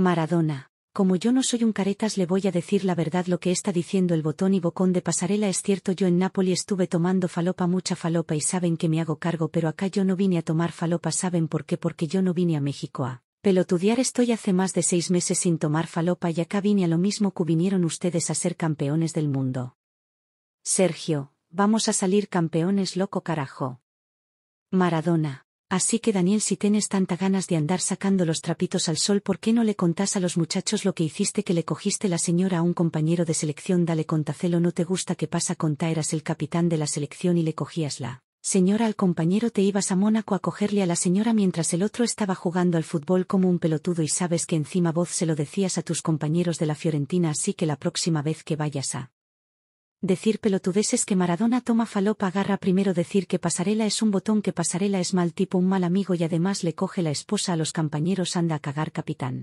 Maradona, como yo no soy un caretas le voy a decir la verdad lo que está diciendo el botón y bocón de pasarela es cierto yo en Nápoles estuve tomando falopa mucha falopa y saben que me hago cargo pero acá yo no vine a tomar falopa saben por qué porque yo no vine a México a pelotudiar estoy hace más de seis meses sin tomar falopa y acá vine a lo mismo que vinieron ustedes a ser campeones del mundo. Sergio, vamos a salir campeones loco carajo. Maradona, Así que Daniel si tienes tanta ganas de andar sacando los trapitos al sol ¿por qué no le contás a los muchachos lo que hiciste que le cogiste la señora a un compañero de selección dale contacelo no te gusta que pasa contá, eras el capitán de la selección y le cogías la señora al compañero te ibas a Mónaco a cogerle a la señora mientras el otro estaba jugando al fútbol como un pelotudo y sabes que encima vos se lo decías a tus compañeros de la Fiorentina así que la próxima vez que vayas a Decir es que Maradona toma falopa agarra primero decir que pasarela es un botón que pasarela es mal tipo un mal amigo y además le coge la esposa a los compañeros anda a cagar capitán.